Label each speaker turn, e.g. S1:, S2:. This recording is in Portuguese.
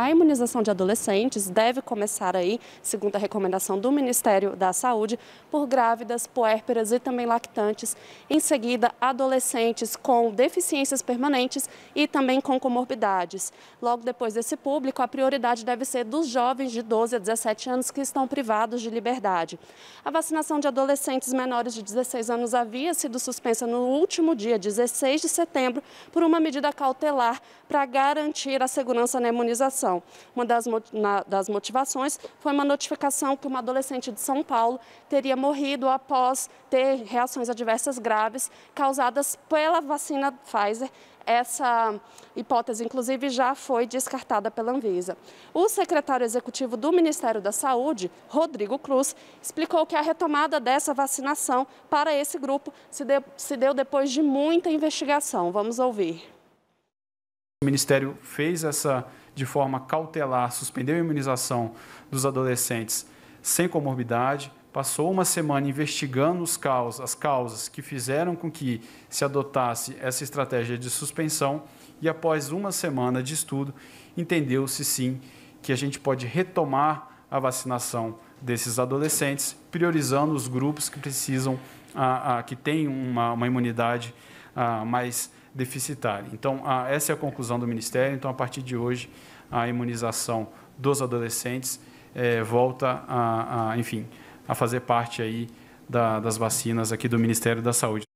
S1: A imunização de adolescentes deve começar aí, segundo a recomendação do Ministério da Saúde, por grávidas, puérperas e também lactantes. Em seguida, adolescentes com deficiências permanentes e também com comorbidades. Logo depois desse público, a prioridade deve ser dos jovens de 12 a 17 anos que estão privados de liberdade. A vacinação de adolescentes menores de 16 anos havia sido suspensa no último dia, 16 de setembro, por uma medida cautelar para garantir a segurança na imunização. Uma das, na, das motivações foi uma notificação que uma adolescente de São Paulo teria morrido após ter reações adversas graves causadas pela vacina Pfizer essa hipótese, inclusive, já foi descartada pela Anvisa. O secretário executivo do Ministério da Saúde, Rodrigo Cruz, explicou que a retomada dessa vacinação para esse grupo se deu, se deu depois de muita investigação. Vamos ouvir.
S2: O Ministério fez essa de forma cautelar, suspendeu a imunização dos adolescentes sem comorbidade, passou uma semana investigando os as causas que fizeram com que se adotasse essa estratégia de suspensão e após uma semana de estudo entendeu-se sim que a gente pode retomar a vacinação desses adolescentes, priorizando os grupos que precisam, a, a que têm uma, uma imunidade a, mais deficitária. Então, a, essa é a conclusão do Ministério. Então, a partir de hoje, a imunização dos adolescentes é, volta a, a, enfim, a fazer parte aí da, das vacinas aqui do Ministério da Saúde.